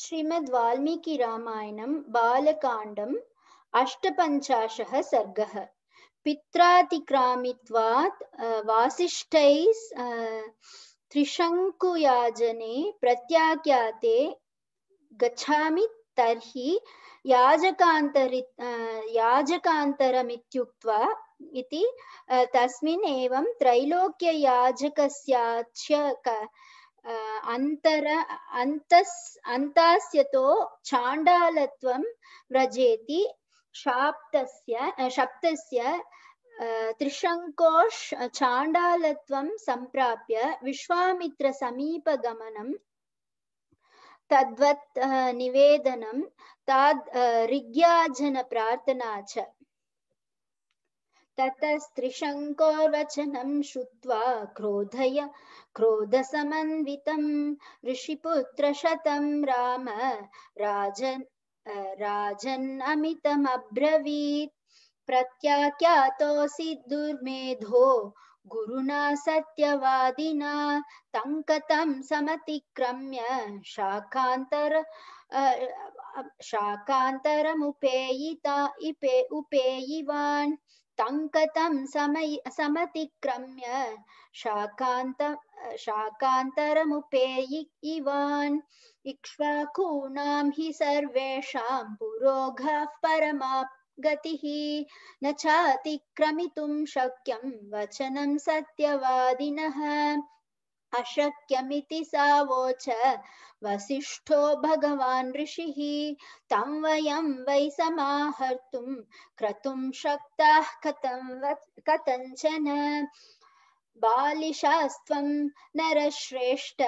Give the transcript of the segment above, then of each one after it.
श्रीमद् वाल्मीकि रामायणं बालकाण्डम् अष्टपञ्चाशः सर्गः पित्रातिक्रामित्वात् वासिष्ठैः त्रिशङ्कुयाजने प्रत्याख्याते गच्छामि तर्हि याजकान्तरि याजकान्तरमित्युक्त्वा इति तस्मिन् एवं त्रैलोक्ययाजकस्याच्य अंतर अन्तस् अन्तास्यतो चाण्डालत्वं व्रजेति शाप्तस्य शब्दस्य त्रिशङ्कोश् चाण्डालत्वं सम्प्राप्य विश्वामित्रसमीपगमनं तद्वत् निवेदनं ताद् ऋग्याजनप्रार्थना च ततस्त्रिशङ्कोर्वचनं श्रुत्वा क्रोधय क्रोधसमन्वितं ऋषिपुत्रशतं राम राजन् राजन्नमितमब्रवीत् प्रत्याख्यातोऽसि दुर्मेधो गुरुणा सत्यवादिना तङ्कतं समतिक्रम्य शाखान्तर शाकान्तरमुपेयिता इपे उपेयिवान् तङ्कतं समयि समतिक्रम्य शाकान्त शाकान्तरमुपेयि इवान् इक्ष्वाकूणां हि सर्वेषां पुरोघः परमा गतिः न चातिक्रमितुं शक्यं वचनं सत्यवादिनः अशक्यमिति सावोच वसिष्ठो भगवान् ऋषिः तं वयं वै समाहर्तुं क्रतुं शक्ताः कथं कथञ्चन बालिशास्त्वं नरश्रेष्ठ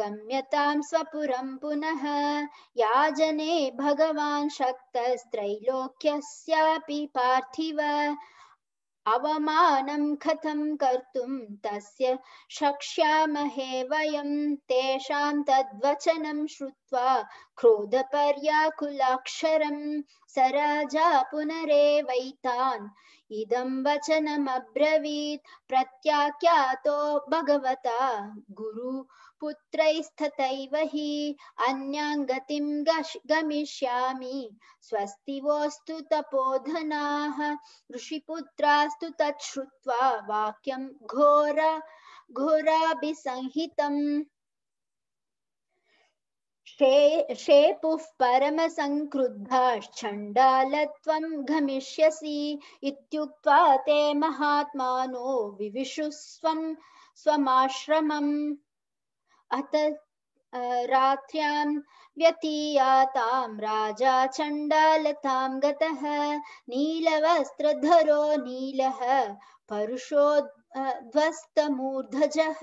गम्यतां स्वपुरं पुनः याजने भगवान् शक्तस्त्रैलोक्यस्यापि पार्थिव अवमानं कथं कर्तुं तस्य शक्ष्यामहे वयं तेषां तद्वचनं श्रुत्वा क्रोधपर्याकुलाक्षरं स राजा पुनरेवैतान् इदं वचनमब्रवीत् प्रत्याख्यातो भगवता गुरु पुत्रैस्तथैव हि अन्यां गतिं गमिष्यामि स्वस्ति वोऽस्तु तपोधनाः ऋषिपुत्रास्तु तच्छ्रुत्वा वाक्यं घोर घोराभिसंहितम् शे शेपुः परमसङ्क्रुद्धाश्चण्डालत्वं गमिष्यसि इत्युक्त्वा ते महात्मानो विविशुस्वं स्वमाश्रमम् अत रात्र्यां व्यतीयातां राजा चण्डालतां गतः नीलवस्त्रधरो नीलः परुषो ध्वस्तमूर्धजः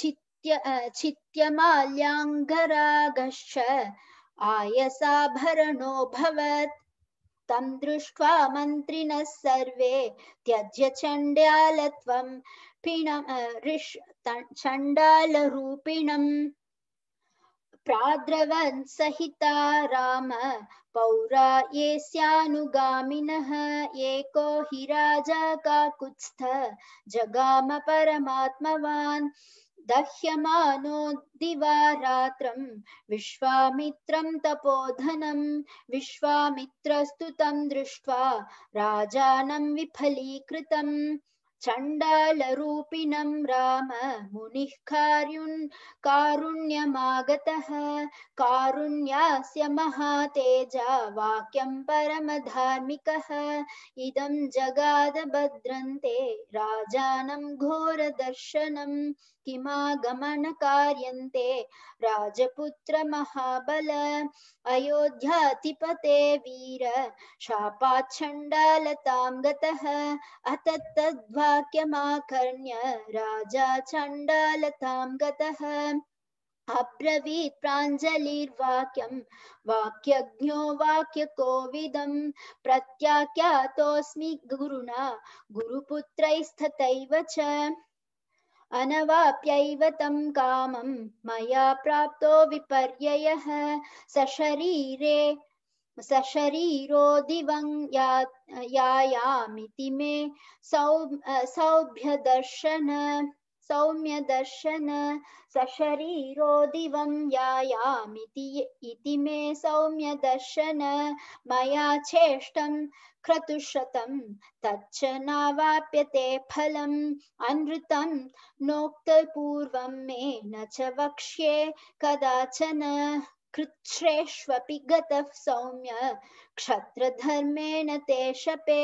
चित्य चित्यमाल्याङ्गरागश्च आयसाभरणोऽभवत् तं दृष्ट्वा मन्त्रिणः सर्वे त्यज्य चण्ड्यालत्वं ऋष चंडाल चण्डालरूपिणम् प्राद्रवन् सहिता राम पौरा ये स्यानुगामिनः एको हि राजा का कुत्स्थ जगाम परमात्मवान् दह्यमानो दिवारात्रं विश्वामित्रं तपोधनम विश्वामित्रस्तु तं दृष्ट्वा राजानं विफलीकृतम् चण्डालरूपिणं राम मुनिः कारुण् कारुण्यमागतः कारुण्यास्य महातेजा वाक्यं परमधार्मिकः इदं जगाद भद्रन्ते राजानं घोरदर्शनं किमागमनकार्यन्ते राजपुत्रमहाबल अयोध्याधिपते वीर शापाच्छण्डालतां गतः अतत्तद्वा वाक्यमाकर्ण्य राजा चण्डालतां गतः अब्रवीत् प्राञ्जलिर्वाक्यं वाक्यज्ञो वाक्यकोविदं प्रत्याख्यातोऽस्मि गुरुणा गुरुपुत्रैस्तथैव च अनवाप्यैव तं कामं मया प्राप्तो विपर्ययः सशरीरे सशरीरो दिवं या यायामिति मे सौ सौभ्यदर्शन दर्शन सशरीरो दिवं यायामिति इति मे दर्शन मया चेष्टं क्रतुशतं तच्च नावाप्यते फलम् अनृतं नोक्तपूर्वं मे न च वक्ष्ये कदाचन कृच्छ्रेष्वपि गतः सौम्य क्षत्रधर्मेण ते शपे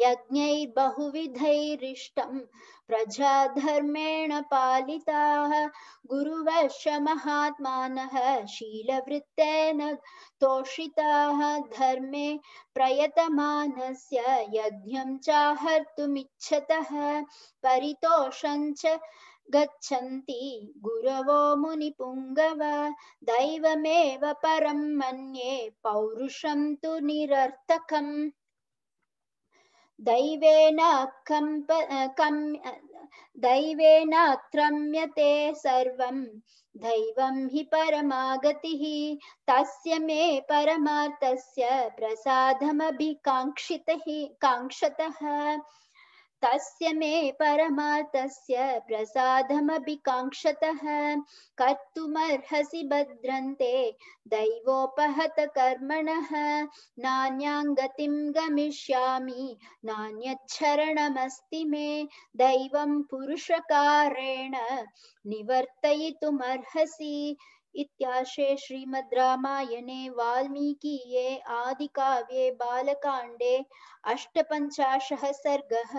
यज्ञैर्बहुविधैरिष्टं प्रजाधर्मेण पालिताः गुरुवश महात्मानः शीलवृत्तेन तोषिताः धर्मे प्रयतमानस्य यज्ञं चाहर्तुमिच्छतः परितोषं च गच्छन्ति गुरवो मुनिपुङ्गव दैवमेव परं मन्ये पौरुषं तु निरर्थकम् दैवेन कम्प कम् दैवेन क्रम्यते सर्वं दैवं हि परमागतिः तस्य मे परमार्थस्य प्रसादमभिकाङ्क्षितः काङ्क्षतः तस्य मे परमातस्य प्रसादमपि काङ्क्षतः कर्तुमर्हसि भद्रन्ते दैवोपहतकर्मणः गतिं गमिष्यामि नान्यच्छरणमस्ति मे दैवं पुरुषकारेण निवर्तयितुमर्हसि इत्याशे श्रीमद्रामायणे वाल्मीकीये आदिकाव्ये बालकाण्डे अष्टपञ्चाशः सर्गः